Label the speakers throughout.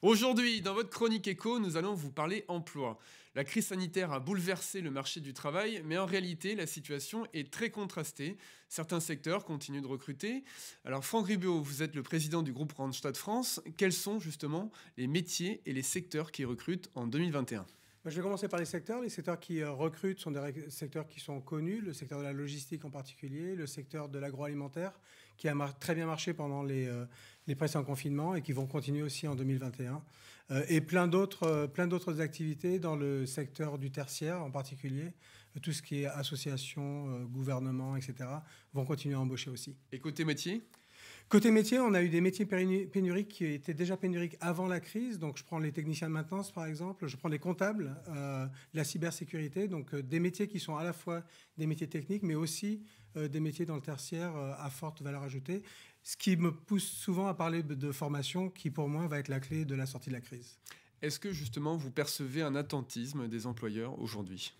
Speaker 1: Aujourd'hui, dans votre chronique éco, nous allons vous parler emploi. La crise sanitaire a bouleversé le marché du travail, mais en réalité, la situation est très contrastée. Certains secteurs continuent de recruter. Alors, Franck Ribeau, vous êtes le président du groupe Randstad France. Quels sont justement les métiers et les secteurs qui recrutent en 2021
Speaker 2: bah, je vais commencer par les secteurs. Les secteurs qui euh, recrutent sont des secteurs qui sont connus, le secteur de la logistique en particulier, le secteur de l'agroalimentaire, qui a très bien marché pendant les, euh, les presses en confinement et qui vont continuer aussi en 2021. Euh, et plein d'autres, euh, plein d'autres activités dans le secteur du tertiaire en particulier, euh, tout ce qui est associations, gouvernement, etc., vont continuer à embaucher aussi.
Speaker 1: Écoutez, métier
Speaker 2: Côté métier, on a eu des métiers pénuriques qui étaient déjà pénuriques avant la crise. Donc, je prends les techniciens de maintenance, par exemple. Je prends les comptables, euh, la cybersécurité. Donc, euh, des métiers qui sont à la fois des métiers techniques, mais aussi euh, des métiers dans le tertiaire à forte valeur ajoutée. Ce qui me pousse souvent à parler de formation, qui pour moi va être la clé de la sortie de la crise.
Speaker 1: Est-ce que justement vous percevez un attentisme des employeurs aujourd'hui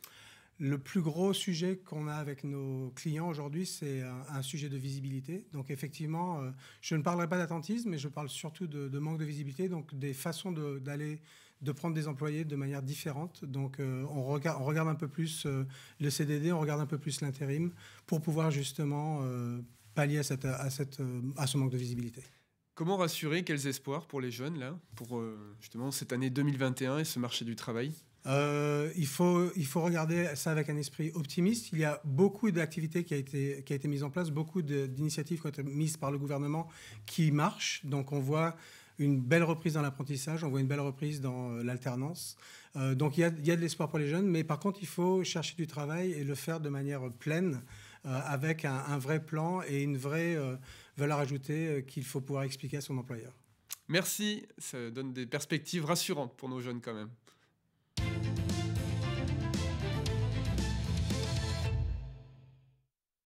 Speaker 2: le plus gros sujet qu'on a avec nos clients aujourd'hui, c'est un, sujet de visibilité. Donc effectivement, euh, je ne parlerai pas d'attentisme, mais je parle surtout de, manque de visibilité, donc des façons d'aller, de, prendre des employés de manière différente. Donc euh, on, on, regarde un peu plus euh, le CDD, on regarde un peu plus l'intérim pour pouvoir justement pallier à, à ce manque de visibilité.
Speaker 1: Comment rassurer Quels espoirs pour les jeunes, là, pour justement cette année 2021 et ce marché du travail
Speaker 2: euh, il, faut, il faut regarder ça avec un esprit optimiste. Il y a beaucoup d'activités qui, a été, qui a été mise en place, beaucoup d'initiatives qui ont été mises par le gouvernement qui marchent. Donc on voit une belle reprise dans l'apprentissage, on voit une belle reprise dans euh, l'alternance. Euh, donc il y, a, il y a de l'espoir pour les jeunes, mais par contre il faut chercher du travail et le faire de manière pleine, avec un, un, vrai plan et une vraie valeur ajoutée qu'il faut pouvoir expliquer à son employeur.
Speaker 1: Merci, ça donne des perspectives rassurantes pour nos jeunes quand même.